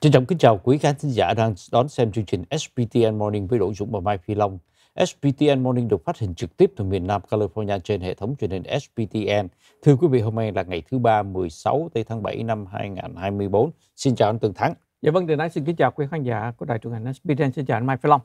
Trân trọng kính chào quý khán thính giả đang đón xem chương trình SPTN Morning với Đỗ Dũng và Mai Phi Long. SPTN Morning được phát hình trực tiếp từ miền Nam California trên hệ thống truyền hình SPTN. Thưa quý vị, hôm nay là ngày thứ ba 16 tây tháng 7 năm 2024. Xin chào anh Tường Thắng. Dạ vâng, Đình Ái xin kính chào quý khán giả của đài truyền hình SPTN. Xin chào anh Mai Phi Long.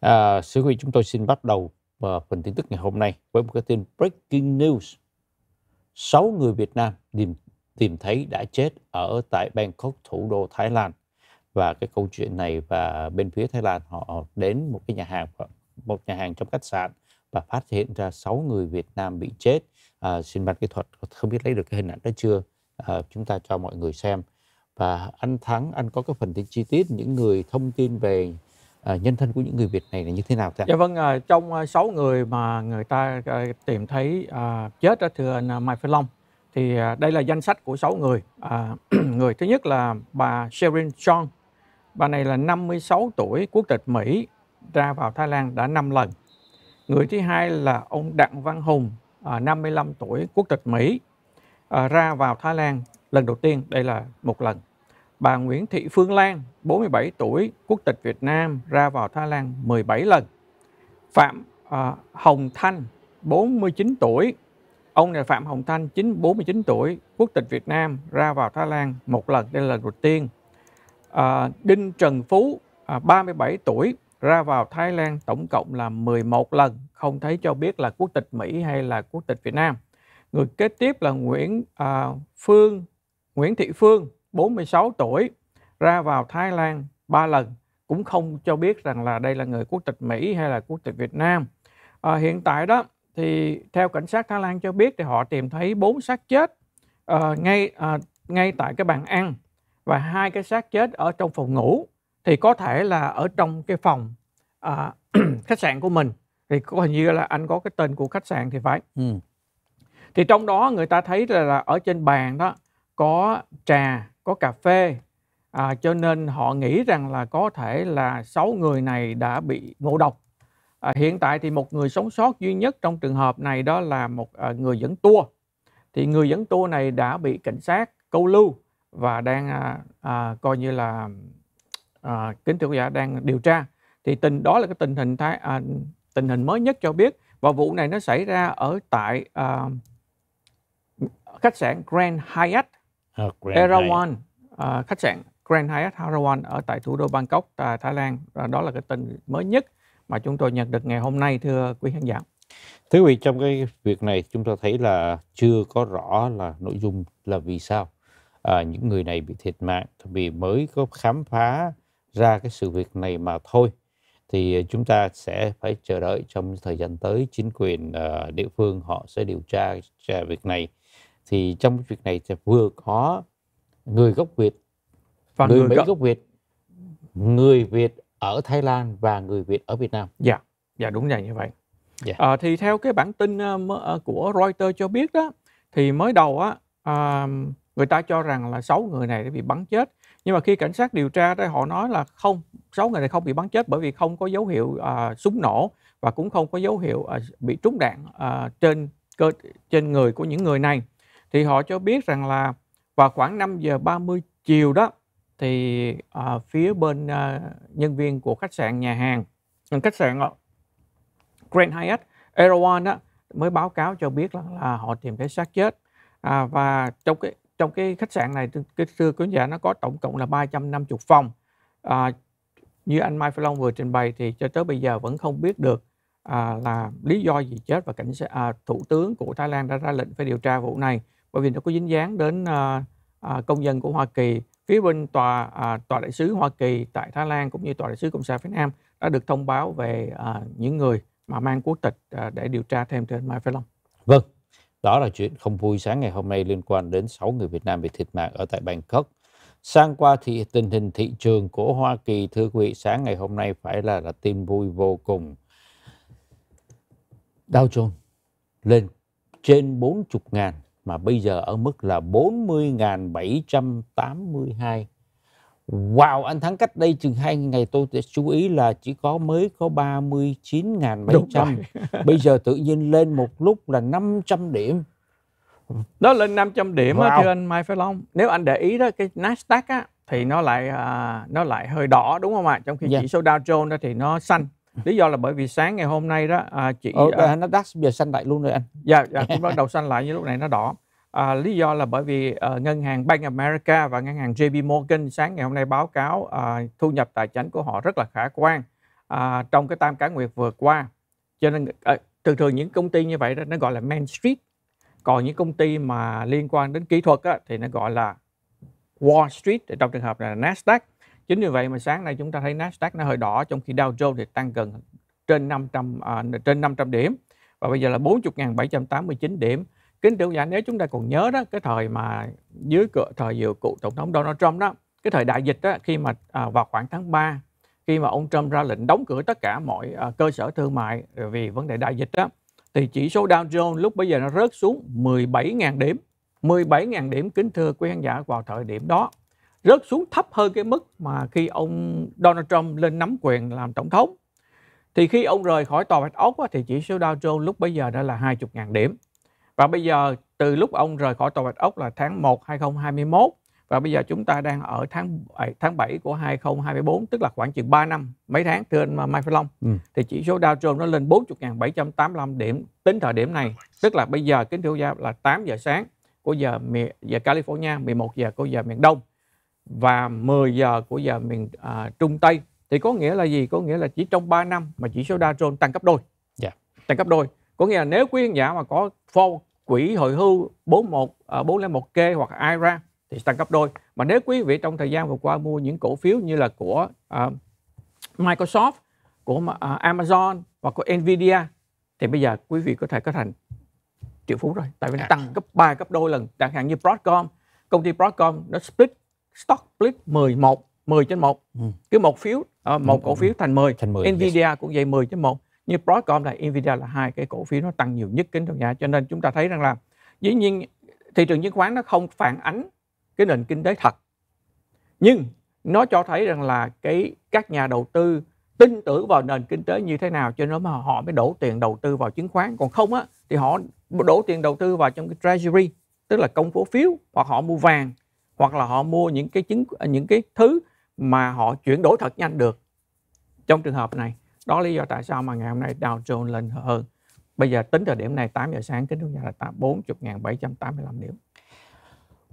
À, sư quý chúng tôi xin bắt đầu à, phần tin tức ngày hôm nay với một cái tin Breaking News. sáu người Việt Nam tìm, tìm thấy đã chết ở tại Bangkok, thủ đô Thái Lan và cái câu chuyện này và bên phía Thái Lan họ đến một cái nhà hàng một nhà hàng trong khách sạn và phát hiện ra 6 người Việt Nam bị chết à, xin ban kỹ thuật không biết lấy được cái hình ảnh đó chưa à, chúng ta cho mọi người xem và anh Thắng anh có cái phần tin chi tiết những người thông tin về à, nhân thân của những người Việt này là như thế nào thưa? Dạ vâng, à, trong 6 à, người mà người ta à, tìm thấy à, chết đó thưa anh à, Mai Phi Long thì à, đây là danh sách của 6 người. À, người thứ nhất là bà Sherin Chong Bà này là 56 tuổi, quốc tịch Mỹ, ra vào Thái Lan đã 5 lần. Người thứ hai là ông Đặng Văn Hùng, 55 à, tuổi, quốc tịch Mỹ, à, ra vào Thái Lan lần đầu tiên, đây là một lần. Bà Nguyễn Thị Phương Lan, 47 tuổi, quốc tịch Việt Nam, ra vào Thái Lan 17 lần. À, Phạm Hồng Thanh, 49 tuổi, Ông này Phạm Hồng Thanh, 49 tuổi, quốc tịch Việt Nam, ra vào Thái Lan một lần, đây là lần đầu tiên. À, Đinh Trần Phú à, 37 tuổi ra vào Thái Lan tổng cộng là 11 lần, không thấy cho biết là quốc tịch Mỹ hay là quốc tịch Việt Nam. Người kế tiếp là Nguyễn à, Phương Nguyễn Thị Phương 46 tuổi ra vào Thái Lan 3 lần cũng không cho biết rằng là đây là người quốc tịch Mỹ hay là quốc tịch Việt Nam. À, hiện tại đó thì theo cảnh sát Thái Lan cho biết thì họ tìm thấy bốn xác chết uh, ngay uh, ngay tại cái bàn ăn và hai cái xác chết ở trong phòng ngủ thì có thể là ở trong cái phòng à, khách sạn của mình thì có hình như là anh có cái tên của khách sạn thì phải ừ. thì trong đó người ta thấy là, là ở trên bàn đó có trà có cà phê à, cho nên họ nghĩ rằng là có thể là sáu người này đã bị ngộ độc à, hiện tại thì một người sống sót duy nhất trong trường hợp này đó là một à, người dẫn tour thì người dẫn tour này đã bị cảnh sát câu lưu và đang à, à, coi như là à, kính thưa quý giả đang điều tra thì tình đó là cái tình hình thái à, tình hình mới nhất cho biết và vụ này nó xảy ra ở tại à, khách sạn Grand Hyatt à, Grand à, khách sạn Grand Hyatt Erawan ở tại thủ đô Bangkok tại à, Thái Lan và đó là cái tình mới nhất mà chúng tôi nhận được ngày hôm nay thưa quý khán giả Thưa quý vị, trong cái việc này chúng ta thấy là chưa có rõ là nội dung là vì sao à, những người này bị thiệt mạng vì mới có khám phá ra cái sự việc này mà thôi thì à, chúng ta sẽ phải chờ đợi trong thời gian tới chính quyền uh, địa phương họ sẽ điều tra về việc này thì trong việc này sẽ vừa có người gốc Việt và người, người Mỹ gốc... Việt người Việt ở Thái Lan và người Việt ở Việt Nam dạ dạ đúng là như vậy Dạ. à, thì theo cái bản tin uh, của Reuters cho biết đó thì mới đầu á uh, người ta cho rằng là sáu người này đã bị bắn chết nhưng mà khi cảnh sát điều tra thì họ nói là không sáu người này không bị bắn chết bởi vì không có dấu hiệu à, súng nổ và cũng không có dấu hiệu à, bị trúng đạn à, trên cơ trên người của những người này thì họ cho biết rằng là vào khoảng 5 giờ 30 chiều đó thì à, phía bên à, nhân viên của khách sạn nhà hàng khách sạn ờ, Grand Hyatt Erawan đó mới báo cáo cho biết là, là họ tìm thấy xác chết à, và trong cái trong cái khách sạn này cái xưa quý giả nó có tổng cộng là 350 phòng à, như anh Mai Phi Long vừa trình bày thì cho tới bây giờ vẫn không biết được à, là lý do gì chết và cảnh à, thủ tướng của Thái Lan đã ra lệnh phải điều tra vụ này bởi vì nó có dính dáng đến à, à, công dân của Hoa Kỳ phía bên tòa à, tòa đại sứ Hoa Kỳ tại Thái Lan cũng như tòa đại sứ Cộng sản Việt Nam đã được thông báo về à, những người mà mang quốc tịch à, để điều tra thêm trên Mai Phi Long. Vâng, đó là chuyện không vui sáng ngày hôm nay liên quan đến 6 người Việt Nam bị thiệt mạng ở tại Bangkok. Sang qua thì tình hình thị trường của Hoa Kỳ thưa quý vị sáng ngày hôm nay phải là là tin vui vô cùng. Dow Jones lên trên 40 ngàn mà bây giờ ở mức là 40.782 Wow, anh Thắng cách đây chừng hai ngày tôi sẽ chú ý là chỉ có mới có 39.700. Bây giờ tự nhiên lên một lúc là 500 điểm. Đó lên 500 điểm wow. á, thưa anh Mai Phái Long. Nếu anh để ý đó cái Nasdaq á thì nó lại à, nó lại hơi đỏ đúng không ạ? Trong khi yeah. Dạ. chỉ số Dow Jones đó thì nó xanh. Lý do là bởi vì sáng ngày hôm nay đó à, chị ờ, à, nó Nasdaq giờ xanh lại luôn rồi anh. Dạ, dạ cũng bắt đầu xanh lại như lúc này nó đỏ À, lý do là bởi vì uh, ngân hàng Bank America và ngân hàng JP Morgan sáng ngày hôm nay báo cáo uh, thu nhập tài chính của họ rất là khả quan uh, trong cái tam cá nguyệt vừa qua. Cho nên uh, thường thường những công ty như vậy đó nó gọi là Main Street. Còn những công ty mà liên quan đến kỹ thuật á, thì nó gọi là Wall Street trong trường hợp này là Nasdaq. Chính vì vậy mà sáng nay chúng ta thấy Nasdaq nó hơi đỏ trong khi Dow Jones thì tăng gần trên 500 uh, à, trên 500 điểm và bây giờ là 40.789 điểm kính thưa giả nếu chúng ta còn nhớ đó cái thời mà dưới cửa thời dự cựu tổng thống Donald Trump đó cái thời đại dịch đó khi mà à, vào khoảng tháng 3 khi mà ông Trump ra lệnh đóng cửa tất cả mọi à, cơ sở thương mại vì vấn đề đại dịch đó thì chỉ số Dow Jones lúc bây giờ nó rớt xuống 17.000 điểm 17.000 điểm kính thưa quý khán giả vào thời điểm đó rớt xuống thấp hơn cái mức mà khi ông Donald Trump lên nắm quyền làm tổng thống thì khi ông rời khỏi tòa Bạch Ốc thì chỉ số Dow Jones lúc bây giờ đã là 20.000 điểm và bây giờ từ lúc ông rời khỏi tòa Bạch Ốc là tháng 1 2021 và bây giờ chúng ta đang ở tháng tháng 7 của 2024 tức là khoảng chừng 3 năm mấy tháng thưa anh Mai Phi Long ừ. thì chỉ số Dow Jones nó lên 40.785 điểm tính thời điểm này tức là bây giờ kính thưa gia là 8 giờ sáng của giờ giờ California 11 giờ của giờ miền Đông và 10 giờ của giờ miền à, Trung Tây thì có nghĩa là gì có nghĩa là chỉ trong 3 năm mà chỉ số Dow Jones tăng gấp đôi yeah. Dạ. tăng gấp đôi có nghĩa là nếu quý khán giả mà có phô quỹ hồi hưu 41 401k à, hoặc IRA thì tăng gấp đôi mà nếu quý vị trong thời gian vừa qua mua những cổ phiếu như là của uh, Microsoft của uh, Amazon hoặc của Nvidia thì bây giờ quý vị có thể có thành triệu phú rồi tại vì nó tăng gấp 3 gấp đôi lần chẳng hạn như Broadcom công ty Broadcom nó split stock split 11 10 trên 1 ừ. cứ một phiếu uh, một ừ. cổ ừ, phiếu ừ. thành 10 thành 10 Nvidia yes. cũng vậy 10 trên 1 như Broadcom là Nvidia là hai cái cổ phiếu nó tăng nhiều nhất kính thưa nhà cho nên chúng ta thấy rằng là dĩ nhiên thị trường chứng khoán nó không phản ánh cái nền kinh tế thật nhưng nó cho thấy rằng là cái các nhà đầu tư tin tưởng vào nền kinh tế như thế nào cho nên mà họ mới đổ tiền đầu tư vào chứng khoán còn không á thì họ đổ tiền đầu tư vào trong cái treasury tức là công phố phiếu hoặc họ mua vàng hoặc là họ mua những cái chứng à, những cái thứ mà họ chuyển đổi thật nhanh được trong trường hợp này đó lý do tại sao mà ngày hôm nay Dow Jones lên hơn. Bây giờ tính thời điểm này 8 giờ sáng kính thưa nhà là 40.785 điểm.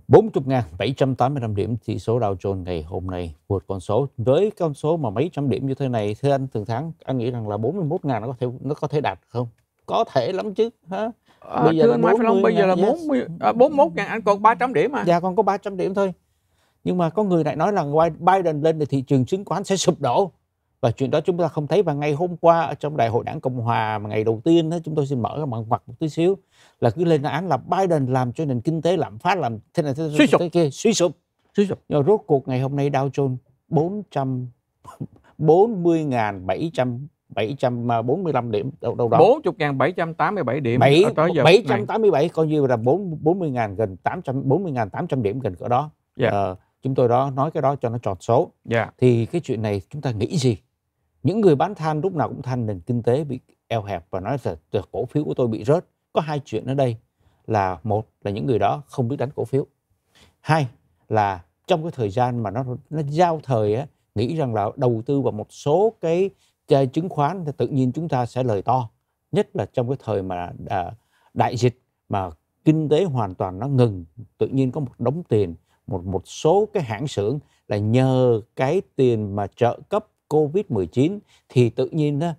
40.785 điểm chỉ số Dow Jones ngày hôm nay vượt con số với con số mà mấy trăm điểm như thế này thưa anh thường tháng anh nghĩ rằng là 41.000 nó có thể nó có thể đạt không? Có thể lắm chứ hả? À, ờ, bây giờ là 40 Long, bây giờ là 40 yes. à, ờ, 41 ngàn anh còn 300 điểm mà. Dạ còn có 300 điểm thôi. Nhưng mà có người lại nói là Biden lên thì thị trường chứng khoán sẽ sụp đổ và chuyện đó chúng ta không thấy và ngay hôm qua trong đại hội đảng cộng hòa mà ngày đầu tiên đó, chúng tôi xin mở các bạn mặt một tí xíu là cứ lên án là Biden làm cho nền kinh tế lạm phát làm thế này thế, thế, thế, thế kia suy sụp suy sụp nhưng rốt cuộc ngày hôm nay Dow Jones trăm à, bốn mươi lăm điểm đâu đâu đó. mươi bảy điểm bảy bảy trăm tám mươi bảy coi như là bốn 40.000 gần tám trăm bốn 800 tám trăm điểm gần cỡ đó. Yeah. Dạ. Ờ, chúng tôi đó nói cái đó cho nó tròn số. Yeah. Dạ. Thì cái chuyện này chúng ta nghĩ gì? những người bán than lúc nào cũng than nền kinh tế bị eo hẹp và nói là cổ phiếu của tôi bị rớt có hai chuyện ở đây là một là những người đó không biết đánh cổ phiếu hai là trong cái thời gian mà nó nó giao thời á, nghĩ rằng là đầu tư vào một số cái chứng khoán thì tự nhiên chúng ta sẽ lời to nhất là trong cái thời mà à, đại dịch mà kinh tế hoàn toàn nó ngừng tự nhiên có một đống tiền một một số cái hãng xưởng là nhờ cái tiền mà trợ cấp Covid-19 thì tự nhiên đó,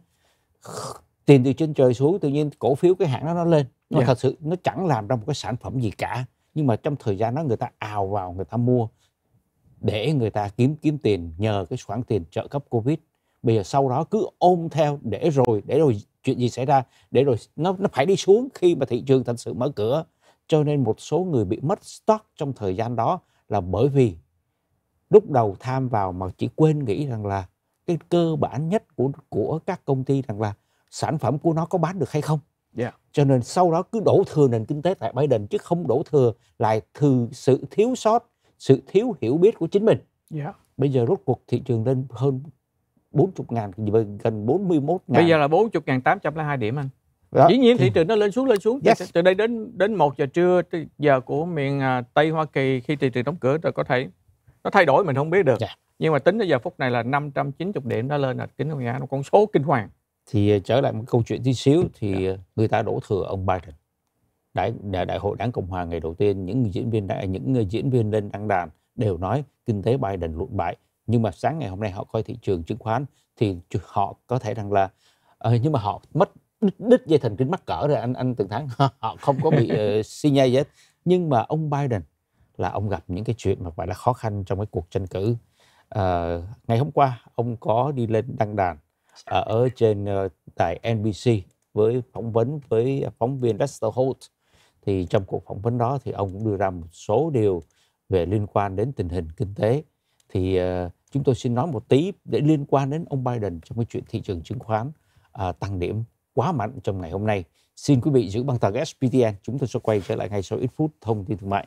tiền từ trên trời xuống tự nhiên cổ phiếu cái hãng đó nó lên nó yeah. Dạ. thật sự nó chẳng làm ra một cái sản phẩm gì cả nhưng mà trong thời gian đó người ta ào vào người ta mua để người ta kiếm kiếm tiền nhờ cái khoản tiền trợ cấp covid bây giờ sau đó cứ ôm theo để rồi để rồi chuyện gì xảy ra để rồi nó nó phải đi xuống khi mà thị trường thật sự mở cửa cho nên một số người bị mất stock trong thời gian đó là bởi vì lúc đầu tham vào mà chỉ quên nghĩ rằng là cái cơ bản nhất của của các công ty rằng là sản phẩm của nó có bán được hay không yeah. cho nên sau đó cứ đổ thừa nền kinh tế tại Biden chứ không đổ thừa lại thừa sự thiếu sót sự thiếu hiểu biết của chính mình yeah. bây giờ rốt cuộc thị trường lên hơn 40 ngàn gần 41 ngàn bây giờ là 40 ngàn 802 điểm anh đó. dĩ nhiên thị trường nó lên xuống lên xuống yes. từ, đây đến đến một giờ trưa giờ của miền à, Tây Hoa Kỳ khi thị trường đóng cửa rồi có thể nó thay đổi mình không biết được yeah. Dạ. nhưng mà tính tới giờ phút này là 590 điểm đã lên là kính không giá nó con số kinh hoàng thì ờ, trở lại một câu chuyện tí xíu thì yeah. Dạ. Ờ, người ta đổ thừa ông Biden đại đại, hội đảng cộng hòa ngày đầu tiên những diễn viên đại, những người diễn viên lên đăng đàn đều nói kinh tế Biden lụn bại nhưng mà sáng ngày hôm nay họ coi thị trường chứng khoán thì họ có thể rằng là ờ, nhưng mà họ mất đứt, dây thần kinh mắc cỡ rồi anh anh từng tháng họ không có bị uh, xi nhai hết nhưng mà ông Biden là ông gặp những cái chuyện mà phải là khó khăn trong cái cuộc tranh cử. À, ngày hôm qua ông có đi lên đăng đàn à, ở trên uh, đài NBC với phỏng vấn với phóng viên Lester Holt thì trong cuộc phỏng vấn đó thì ông cũng đưa ra một số điều về liên quan đến tình hình kinh tế thì uh, chúng tôi xin nói một tí để liên quan đến ông Biden trong cái chuyện thị trường chứng khoán uh, tăng điểm quá mạnh trong ngày hôm nay xin quý vị giữ băng tầng SPTN chúng tôi sẽ quay trở lại ngay sau ít phút thông tin thương mại